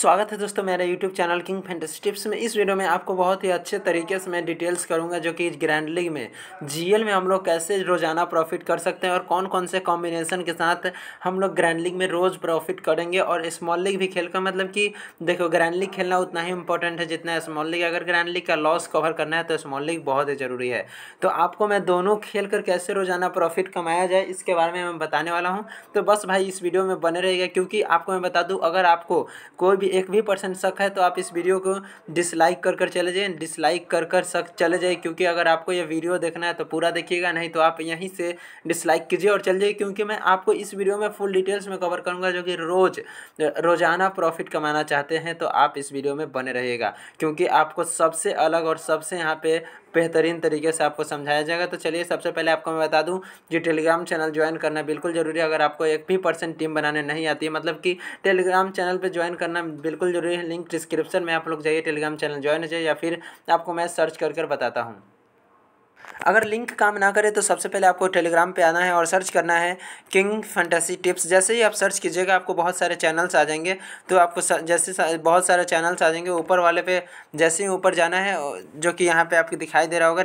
स्वागत है दोस्तों मेरे YouTube channel King Fantasy Tips में इस वीडियो में आपको बहुत ही अच्छे तरीके से मैं डिटेल्स करूंगा जो कि ग्रैंड लीग में जीएल में हम लोग कैसे रोज़ाना प्रॉफिट कर सकते हैं और कौन कौन से कॉम्बिनेशन के साथ हम लोग ग्रैंड लीग में रोज़ प्रॉफिट करेंगे और स्मॉल लीग भी खेल कर मतलब कि देखो ग्रैंड लीग खेलना उतना ही इंपॉर्टेंट है जितना स्मॉल लीग अगर ग्रैंड लीग का लॉस कवर करना है तो स्मॉल लीग बहुत ही ज़रूरी है तो आपको मैं दोनों खेल कर कैसे रोज़ाना प्रॉफिट कमाया जाए इसके बारे में मैं बताने वाला हूँ तो बस भाई इस वीडियो में बने रहेगा क्योंकि आपको मैं बता दूँ अगर आपको कोई भी एक भी परसेंट शक है तो आप इस वीडियो को डिसलाइक कर कर चले जाइए डिसलाइक कर कर शक चले जाइए क्योंकि अगर आपको यह वीडियो देखना है तो पूरा देखिएगा नहीं तो आप यहीं से डिसलाइक कीजिए और चल जाइए क्योंकि मैं आपको इस वीडियो में फुल डिटेल्स में कवर करूँगा जो कि रोज़ रोज़ाना प्रॉफिट कमाना चाहते हैं तो आप इस वीडियो में बने रहिएगा क्योंकि आपको सबसे अलग और सबसे यहाँ पे बेहतरीन तरीके से आपको समझाया जाएगा तो चलिए सबसे पहले आपको मैं बता दूं कि टेलीग्राम चैनल ज्वाइन करना बिल्कुल ज़रूरी है अगर आपको एक भी परसेंट टीम बनाने नहीं आती है मतलब कि टेलीग्राम चैनल पर ज्वाइन करना बिल्कुल ज़रूरी है लिंक डिस्क्रिप्शन में आप लोग जाइए टेलीग्राम चैनल ज्वाइन हो जाइए या फिर आपको मैं सर्च कर कर बताता हूँ अगर लिंक काम ना करे तो सबसे पहले आपको टेलीग्राम पे आना है और सर्च करना है किंग फंटेसी टिप्स जैसे ही आप सर्च कीजिएगा आपको बहुत सारे चैनल्स आ जाएंगे तो आपको सा, जैसे सा, बहुत सारे चैनल्स आ जाएंगे ऊपर वाले पे जैसे ही ऊपर जाना है जो कि यहाँ पे आपको दिखाई दे रहा होगा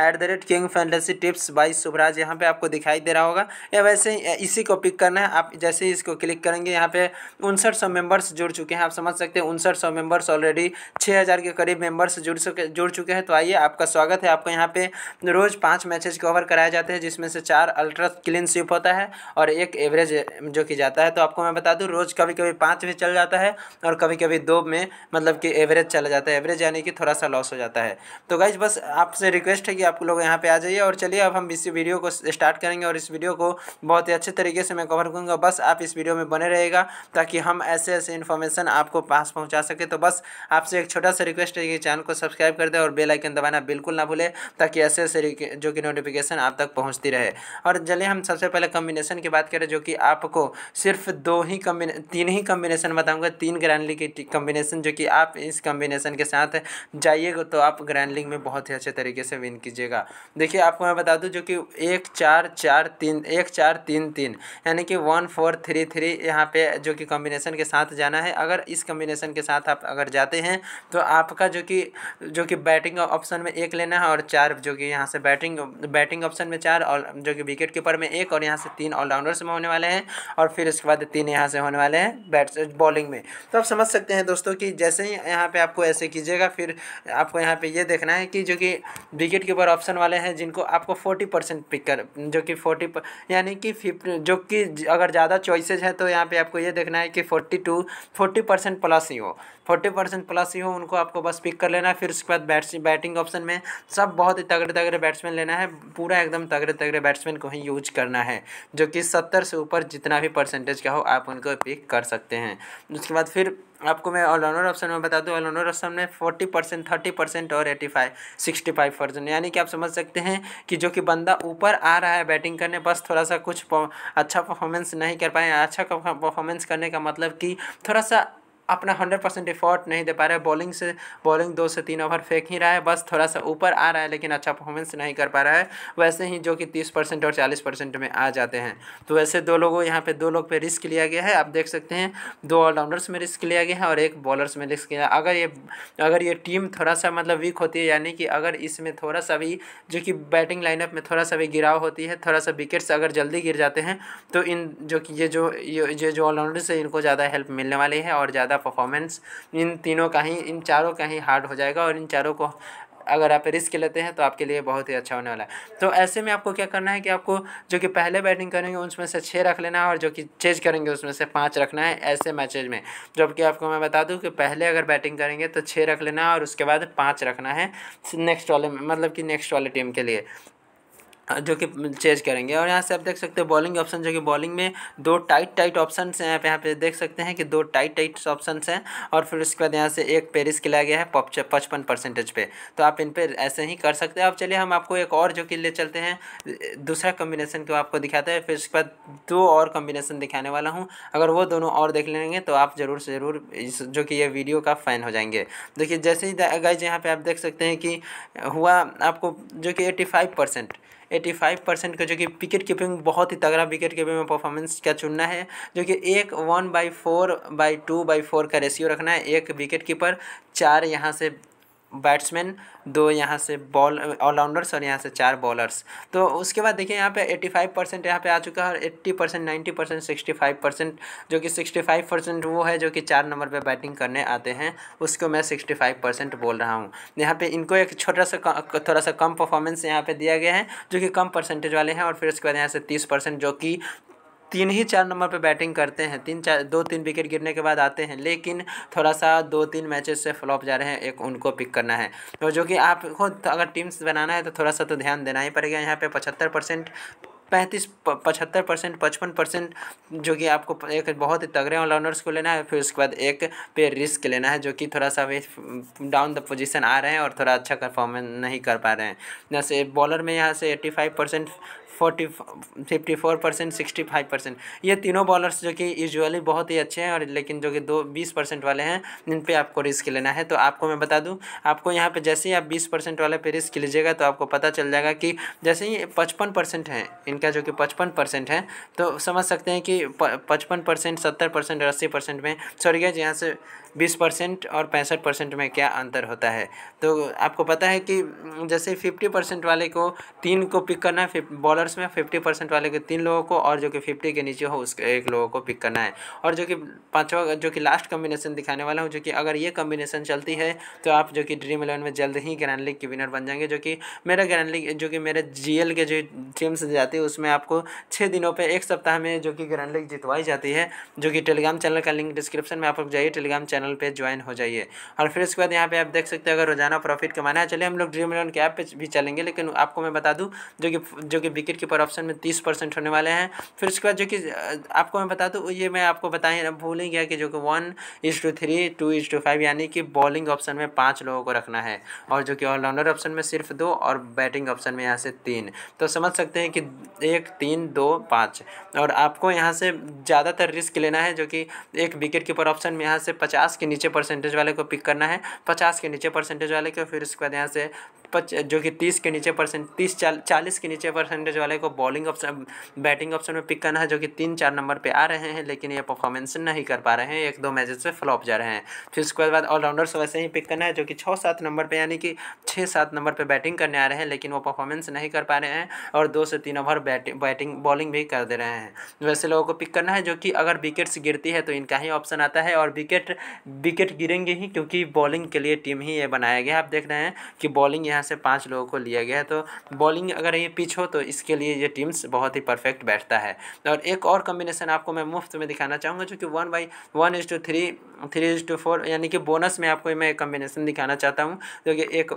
at the rate King Fantasy Tips by Subhraj यहाँ पे आपको दिखाई दे रहा होगा या वैसे इसी को पिक करना है आप जैसे ही इसको क्लिक करेंगे यहाँ पे उनसठ सौ मेम्बर्स जुड़ चुके हैं आप समझ सकते हैं उनसठ सौ मेम्बर्स ऑलरेडी छः हज़ार के करीब मेम्बर्स जुड़ चुके जुड़ चुके हैं तो आइए आपका स्वागत है आपको यहाँ पे रोज़ पाँच मैचेज कवर कराए जाते हैं जिसमें से चार अल्ट्रा क्लीन स्वीप होता है और एक एवरेज जो कि जाता है तो आपको मैं बता दूँ रोज़ कभी कभी पाँच भी चल जाता है और कभी कभी दो में मतलब कि एवरेज चला जाता है एवरेज यानी कि थोड़ा सा लॉस हो जाता है तो गाइज बस आपसे रिक्वेस्ट है कि आप लोग यहाँ पर आ जाइए और चलिए अब हम इस वीडियो को स्टार्ट करेंगे और इस वीडियो को बहुत ही अच्छे तरीके से मैं कवर करूँगा बस आप इस वीडियो में बने रहेगा ताकि हम ऐसे ऐसे इन्फॉर्मेशन आपको पास पहुँचा सके तो बस आपसे एक छोटा सा रिक्वेस्ट है कि चैनल को सब्सक्राइब कर दे और बेलाइकन दबाना बिल्कुल ना भूलें ताकि ऐसे ऐसे से जो कि नोटिफिकेशन आप तक पहुँचती रहे और चलिए हम सबसे पहले कम्बिनेशन की बात करें जो कि आपको सिर्फ दो ही कम्बिने तीन ही कम्बिनेशन बताऊँगा तीन ग्रैंडलिंग की कम्बिनेशन जो कि आप इस कम्बिनेशन के साथ जाइएगा तो आप ग्रैंड लीग में बहुत ही अच्छे तरीके से विन कीजिएगा देखिए आपको मैं बता दूँ जो कि एक चार चार तीन एक चार तीन तीन यानी कि वन फोर थ्री थ्री यहाँ पे जो कि कॉम्बिनेशन के साथ जाना है अगर इस कम्बिनेशन के साथ आप अगर जाते हैं तो आपका जो कि जो कि बैटिंग ऑप्शन में एक लेना है और चार जो कि यहाँ से बैटिंग बैटिंग ऑप्शन में चार और जो कि विकेट कीपर में एक और यहाँ से तीन ऑलराउंडर्स में होने वाले हैं और फिर उसके बाद तीन यहाँ से होने वाले हैं बैट्स बॉलिंग में तो आप समझ सकते हैं दोस्तों कि जैसे ही यहाँ पर आपको ऐसे कीजिएगा फिर आपको यहाँ पर ये यह देखना है कि जो कि विकेट कीपर ऑप्शन वाले हैं जिनको आपको फोर्टी परसेंट पिक कर जो कि फोर्टी यानी कि फिफ्टी जो कि अगर ज़्यादा चॉइसेज है तो यहाँ पर आपको ये देखना है कि forty to forty percent plus ही हो फोर्टी परसेंट प्लस ही हो उनको आपको बस पिक कर लेना है फिर उसके बाद बैटिंग ऑप्शन में सब बहुत ही तगड़े तगड़े तगड़े बैट्समैन लेना है पूरा एकदम तगड़े तगड़े बैट्समैन को ही यूज करना है जो कि सत्तर से ऊपर जितना भी परसेंटेज का हो आप उनको पिक कर सकते हैं उसके बाद फिर आपको मैं ऑलराउंडर ऑप्शन में बता दूं ऑलराउंडर ऑप्शन में फोर्टी परसेंट थर्टी परसेंट और eighty five sixty five percent यानी कि आप समझ सकते हैं कि जो कि बंदा ऊपर आ रहा है बैटिंग करने बस थोड़ा सा कुछ अच्छा परफॉर्मेंस नहीं कर पाए अच्छा परफॉर्मेंस करने का मतलब कि थोड़ा सा अपना हंड्रेड परसेंट एफर्ट नहीं दे पा रहा है बॉलिंग से बॉलिंग दो से तीन ओवर फेंक ही रहा है बस थोड़ा सा ऊपर आ रहा है लेकिन अच्छा परफॉर्मेंस नहीं कर पा रहा है वैसे ही जो कि तीस परसेंट और चालीस परसेंट में आ जाते हैं तो वैसे दो लोगों यहाँ पे दो लोग पे रिस्क लिया गया है आप देख सकते हैं दो ऑलराउंडर्स में रिस्क लिया गया है और एक बॉलर्स में रिस्क लिया अगर ये अगर ये टीम थोड़ा सा मतलब वीक होती है यानी कि अगर इसमें थोड़ा सा भी जो कि बैटिंग लाइनअप में थोड़ा सा भी गिराव होती है थोड़ा सा विकेट्स अगर जल्दी गिर जाते हैं तो इन जो कि ये जो ये जो ऑलराउंडर्स है इनको ज़्यादा हेल्प मिलने वाली है और ज़्यादा परफॉर्मेंस इन तीनों का ही इन चारों का ही हार्ड हो जाएगा और इन चारों को अगर आप रिस्क लेते हैं तो आपके लिए बहुत ही अच्छा होने वाला है तो ऐसे में आपको क्या करना है कि आपको जो कि पहले बैटिंग करेंगे उसमें से छः रख लेना है और जो कि चेज करेंगे उसमें से पाँच रखना है ऐसे मैचेज में जबकि आपको मैं बता दूं कि पहले अगर बैटिंग करेंगे तो छः रख लेना है और उसके बाद पाँच रखना है नेक्स्ट वाले मतलब कि नेक्स्ट वाले टीम के लिए जो कि चेंज करेंगे और यहाँ से आप देख सकते हैं बॉलिंग ऑप्शन जो कि बॉलिंग में दो टाइट टाइट ऑप्शन हैं आप यहाँ पे देख सकते हैं कि दो टाइट टाइट ऑप्शन हैं और फिर उसके बाद यहाँ से एक पे रिस्क लिया गया है पचपन परसेंटेज पे तो आप इन पर ऐसे ही कर सकते हैं अब चलिए हम आपको एक और जो कि ले चलते हैं दूसरा कम्बिनेसन को आपको दिखाते हैं फिर उसके बाद दो और कम्बिनेसन दिखाने वाला हूँ अगर वो दोनों और देख लेंगे तो आप ज़रूर से ज़रूर इस जो कि ये वीडियो का फ़ैन हो जाएंगे देखिए जैसे ही गाइज यहाँ पर आप देख सकते हैं कि हुआ आपको जो कि eighty five percent eighty five percent का जो कि विकेट कीपिंग बहुत ही तगड़ा विकेट कीपिंग में परफॉर्मेंस का चुनना है जो कि एक one by four by two by four का रेशियो रखना है एक विकेट कीपर चार यहाँ से बैट्समैन दो यहाँ से बॉल ऑलराउंडर्स और यहाँ से चार बॉलर्स तो उसके बाद देखिए यहाँ पे फाइव परसेंट यहाँ पर आ चुका है और eighty percent ninety percent sixty five percent जो कि सिक्सटी फाइव परसेंट वो है जो कि चार नंबर पे बैटिंग करने आते हैं उसको मैं सिक्सटी फाइव परसेंट बोल रहा हूँ यहाँ पर इनको एक छोटा सा थोड़ा सा कम परफॉर्मेंस यहाँ पर दिया गया है जो कि कम परसेंटेज वाले हैं और फिर उसके बाद यहाँ से तीस जो कि तीन ही चार नंबर पे बैटिंग करते हैं तीन चार दो तीन विकेट गिरने के बाद आते हैं लेकिन थोड़ा सा दो तीन मैचेस से फ्लॉप जा रहे हैं एक उनको पिक करना है तो जो कि आपको तो अगर टीम्स बनाना है तो थोड़ा सा तो ध्यान देना ही पड़ेगा यहाँ पे पचहत्तर परसेंट पैंतीस पचहत्तर परसेंट पचपन परसेंट जो कि आपको एक बहुत ही तगड़े ऑलराउंडर्स को लेना है फिर उसके बाद एक पे रिस्क लेना है जो कि थोड़ा सा भी डाउन द पोजीशन आ रहे हैं और थोड़ा अच्छा परफॉर्मेंस नहीं कर पा रहे हैं जैसे बॉलर में यहाँ से eighty five percent forty fifty four percent sixty five percent ये तीनों बॉलर्स जो कि यूजुअली बहुत ही अच्छे हैं और लेकिन जो कि दो बीस परसेंट वाले हैं इन पर आपको रिस्क लेना है तो आपको मैं बता दूँ आपको यहाँ पर जैसे ही आप बीस परसेंट वाले पे रिस्क लीजिएगा तो आपको पता चल जाएगा कि जैसे ही पचपन परसेंट है इनका जो कि पचपन परसेंट है तो समझ सकते हैं कि पचपन परसेंट सत्तर परसेंट अस्सी परसेंट में सॉरी गैज यहाँ से बीस परसेंट और पैंसठ परसेंट में क्या अंतर होता है तो आपको पता है कि जैसे फिफ्टी परसेंट वाले को तीन को पिक करना है बॉलर्स में फिफ्टी परसेंट वाले को तीन लोगों को और जो कि फिफ्टी के नीचे हो उसके एक लोगों को पिक करना है और जो कि पाँचवा जो कि लास्ट कम्बिनेशन दिखाने वाला हूँ जो कि अगर ये कम्बिनेशन चलती है तो आप जो कि ड्रीम इलेवन में जल्द ही ग्रैंड लीग के विनर बन जाएंगे जो कि मेरा ग्रैंड लीग जो कि मेरे जी के जो टीम्स जाती है उसमें आपको छः दिनों पर एक सप्ताह में जो कि ग्रैंड लीग जितवाई जाती है जो कि टेलीग्राम चैनल का लिंक डिस्क्रिप्शन में आप लोग जाइए टेलीग्राम चैनल चैनल पे ज्वाइन हो जाइए और फिर उसके बाद यहाँ पे आप देख सकते हो अगर रोजाना प्रॉफिट कमाना है चलिए हम लोग ड्रीम इलेवन के ऐप पे भी चलेंगे लेकिन आपको मैं बता दूँ जो कि जो कि विकेट कीपर ऑप्शन में तीस परसेंट होने वाले हैं फिर उसके बाद जो कि आपको मैं बता दूँ ये मैं आपको बता ही भूल ही गया कि जो कि one is to three two is to five यानी कि बॉलिंग ऑप्शन में पाँच लोगों को रखना है और जो कि ऑलराउंडर ऑप्शन में सिर्फ दो और बैटिंग ऑप्शन में यहाँ से तीन तो समझ सकते हैं कि एक तीन दो पाँच और आपको यहाँ से ज़्यादातर रिस्क लेना है जो कि एक विकेट कीपर ऑप्शन में यहाँ से पचास पचास के नीचे परसेंटेज वाले को पिक करना है पचास के नीचे परसेंटेज वाले को फिर उसके बाद यहाँ से पच जो कि तीस के नीचे परसेंट तीस चाल चालीस के नीचे परसेंटेज वाले को बॉलिंग ऑप्शन बैटिंग ऑप्शन में पिक करना है जो कि तीन चार नंबर पे आ रहे हैं लेकिन ये परफॉर्मेंस नहीं कर पा रहे हैं एक दो मैचेस से फ्लॉप जा रहे हैं फिर उसके बाद ऑलराउंडर्स वैसे ही पिक करना है जो कि छः सात नंबर पर यानी कि छः सात नंबर पर बैटिंग करने आ रहे हैं लेकिन वो परफॉर्मेंस नहीं कर पा रहे हैं और दो से तीन ओवर बैटिंग बैटिंग बॉलिंग भी कर दे रहे हैं वैसे लोगों को पिक करना है जो कि अगर विकेट्स गिरती है तो इनका ही ऑप्शन आता है और विकेट विकेट गिरेंगे ही क्योंकि बॉलिंग के लिए टीम ही ये बनाया गया आप देख रहे हैं कि बॉलिंग यहाँ यहाँ से पाँच लोगों को लिया गया है तो बॉलिंग अगर ये पिच हो तो इसके लिए ये टीम्स बहुत ही परफेक्ट बैठता है और एक और कम्बिनेशन आपको मैं मुफ्त में दिखाना चाहूँगा जो कि one by one is to three three is to four यानी कि बोनस में आपको मैं कम्बिनेशन दिखाना चाहता हूँ जो कि एक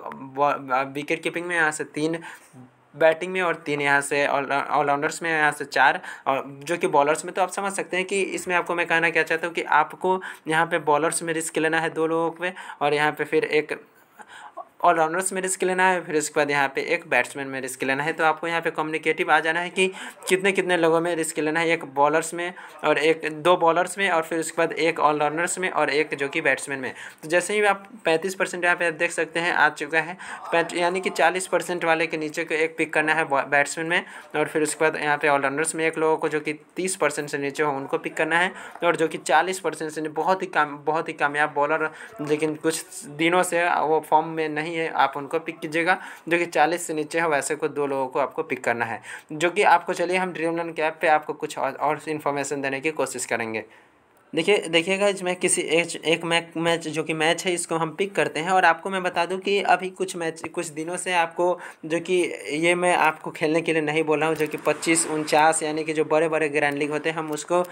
विकेट कीपिंग में यहाँ से तीन बैटिंग में और तीन यहाँ से ऑलराउंडर्स में यहाँ से चार और जो कि बॉलर्स में तो आप समझ सकते हैं कि इसमें आपको मैं कहना क्या चाहता हूँ कि आपको यहाँ पे बॉलर्स में रिस्क लेना है दो लोगों पे और यहाँ पे फिर एक ऑलराउंडर्स में रिस्क लेना है फिर उसके बाद यहाँ पे एक बैट्समैन में रिस्क लेना है तो आपको यहाँ पे कम्युनिकेटिव आ जाना है कि कितने कितने लोगों में रिस्क लेना है एक बॉलर्स में और एक दो बॉलर्स में और फिर उसके बाद एक ऑलराउंडर्स में और एक जो कि बैट्समैन में तो जैसे ही आप पैंतीस परसेंट यहाँ पे देख सकते हैं आ चुका है यानी कि चालीस परसेंट वाले के नीचे को एक पिक करना है बैट्समैन में और फिर उसके बाद यहाँ पे ऑलराउंडर्स में एक लोगों को जो कि तीस परसेंट से नीचे हो उनको पिक करना है और जो कि चालीस परसेंट से बहुत ही काम बहुत ही कामयाब बॉलर लेकिन कुछ दिनों से वो फॉर्म में नहीं नहीं है आप उनको पिक कीजिएगा जो कि चालीस से नीचे है वैसे को दो लोगों को आपको पिक करना है जो कि आपको चलिए हम ड्रीम कैब पर आपको कुछ और, और इन्फॉर्मेशन देने की कोशिश करेंगे देखिए देखिएगा इसमें किसी एक एक मैच मैच जो कि मैच है इसको हम पिक करते हैं और आपको मैं बता दूं कि अभी कुछ मैच कुछ दिनों से आपको जो कि ये मैं आपको खेलने के लिए नहीं बोल रहा हूँ जो कि पच्चीस उनचास यानी कि जो बड़े बड़े ग्रैंड लीग होते हैं हम उसको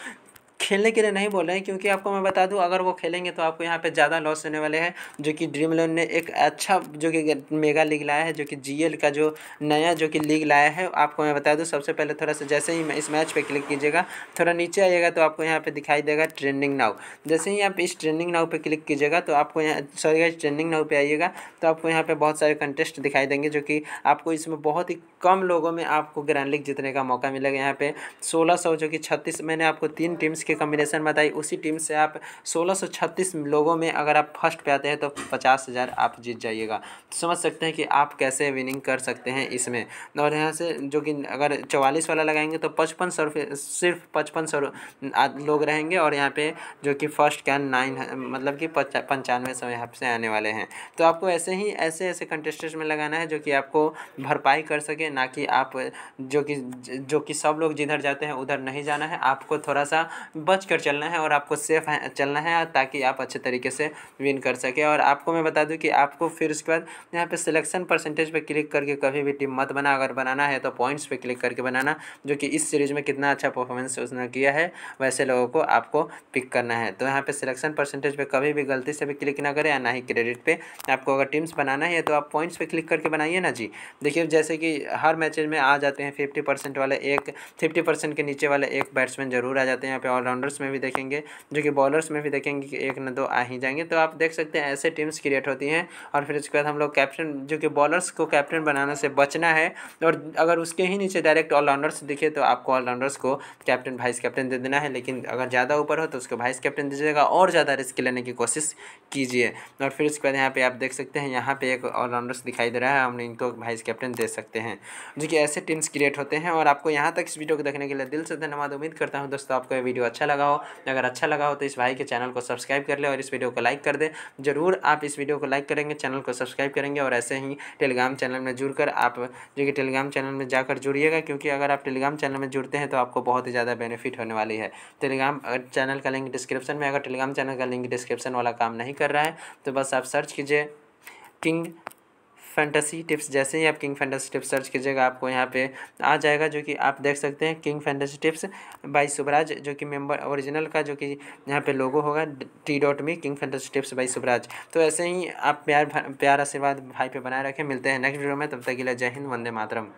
खेलने के लिए नहीं बोल रहे हैं क्योंकि आपको मैं बता दूं अगर वो खेलेंगे तो आपको यहाँ पे ज़्यादा लॉस होने वाले हैं जो कि ड्रीम इलेवन ने एक अच्छा जो कि मेगा लीग लाया है जो कि जी का जो नया जो कि लीग लाया है आपको मैं बता दूँ सबसे पहले थोड़ा सा जैसे ही इस मैच पर क्लिक कीजिएगा थोड़ा नीचे आइएगा तो आपको यहाँ पर दिखाई देगा ट्रेंडिंग नाव जैसे ही आप इस ट्रेंडिंग नाव पर क्लिक कीजिएगा तो आपको यहाँ सॉरी गाइज ट्रेंडिंग नाव पर आइएगा तो आपको यहाँ पर बहुत सारे कंटेस्ट दिखाई देंगे जो कि आपको इसमें बहुत ही कम लोगों में आपको ग्रैंड लीग जीतने का मौका मिलेगा यहाँ पे सोलह सौ जो कि छत्तीस मैंने आपको तीन टीम्स के कम्बिनेशन में बताई उसी टीम से आप सोलह लोगों में अगर आप फर्स्ट पे आते हैं तो पचास हज़ार आप जीत जाइएगा तो समझ सकते हैं कि आप कैसे विनिंग कर सकते हैं इसमें और यहाँ से जो कि अगर चवालीस वाला लगाएंगे तो पचपन सौ सिर्फ पचपन सौ लोग रहेंगे और यहाँ पे जो कि फर्स्ट कैन नाइन मतलब कि पंचानवे सौ यहाँ से आने वाले हैं तो आपको ऐसे ही ऐसे ऐसे कंटेस्टेंट में लगाना है जो कि आपको भरपाई कर सके ना कि आप जो कि जो कि सब लोग जिधर जाते हैं उधर नहीं जाना है आपको थोड़ा सा बच कर चलना है और आपको सेफ है चलना है ताकि आप अच्छे तरीके से विन कर सकें और आपको मैं बता दूँ कि आपको फिर उसके बाद यहाँ पे सिलेक्शन परसेंटेज पे क्लिक करके कभी भी टीम मत बना अगर बनाना है तो पॉइंट्स पे क्लिक करके बनाना जो कि इस सीरीज़ में कितना अच्छा परफॉर्मेंस उसने किया है वैसे लोगों को आपको पिक करना है तो यहाँ पर सिलेक्शन परसेंटेज पर कभी भी गलती से भी क्लिक ना करें या ना ही क्रेडिट पर आपको अगर टीम्स बनाना है तो आप पॉइंट्स पर क्लिक करके बनाइए ना जी देखिए जैसे कि हर मैचेज में आ जाते हैं फिफ्टी वाले एक फिफ्टी के नीचे वाले एक बैट्समैन जरूर आ जाते हैं यहाँ पर ऑलराउंडर्स में भी देखेंगे जो कि बॉलर्स में भी देखेंगे कि एक ना दो आ ही जाएंगे तो आप देख सकते हैं ऐसे टीम्स क्रिएट होती हैं और फिर उसके बाद हम लोग कैप्टन जो कि बॉलर्स को कैप्टन बनाने से बचना है और अगर उसके ही नीचे डायरेक्ट ऑलराउंडर्स दिखे तो आपको ऑलराउंडर्स को कैप्टन वाइस कैप्टन दे देना है लेकिन अगर ज़्यादा ऊपर हो तो उसको वाइस कैप्टन दीजिएगा और ज़्यादा रिस्क लेने की कोशिश कीजिए और फिर उसके बाद यहाँ पर आप देख सकते हैं यहाँ पर एक ऑलराउंडर्स दिखाई दे रहा है हम इनको वाइस कैप्टन दे सकते हैं जो कि ऐसे टीम्स क्रिएट होते हैं और आपको यहाँ तक इस वीडियो को देखने के लिए दिल से धन्यवाद उम्मीद करता हूँ दोस्तों आपको यह वीडियो अच्छा अच्छा लगा हो अगर अच्छा लगा हो तो इस भाई के चैनल को सब्सक्राइब कर ले और इस वीडियो को लाइक कर दे ज़रूर आप इस वीडियो को लाइक करेंगे चैनल को सब्सक्राइब करेंगे और ऐसे ही टेलीग्राम चैनल में जुड़ आप जो कि टेलीग्राम चैनल में जाकर जुड़िएगा क्योंकि अगर आप टेलीग्राम चैनल में जुड़ते हैं तो आपको बहुत ही ज़्यादा बेनिफिट होने वाली है टेलीग्राम चैनल का लिंक डिस्क्रिप्शन में अगर टेलीग्राम चैनल का लिंक डिस्क्रिप्शन वाला काम नहीं कर रहा है तो बस आप सर्च कीजिए किंग फैंटेसी टिप्स जैसे ही आप किंग फैंटेसी टिप्स सर्च कीजिएगा आपको यहाँ पे आ जाएगा जो कि आप देख सकते हैं King Fantasy Tips by Subraj जो कि मेंबर ओरिजिनल का जो कि यहाँ पे लोगो होगा T dot me King Fantasy Tips by Subraj तो ऐसे ही आप प्यार प्यार आशीर्वाद भाई पे बनाए रखें मिलते हैं नेक्स्ट वीडियो में तब तक के लिए जय हिंद वंदे मातरम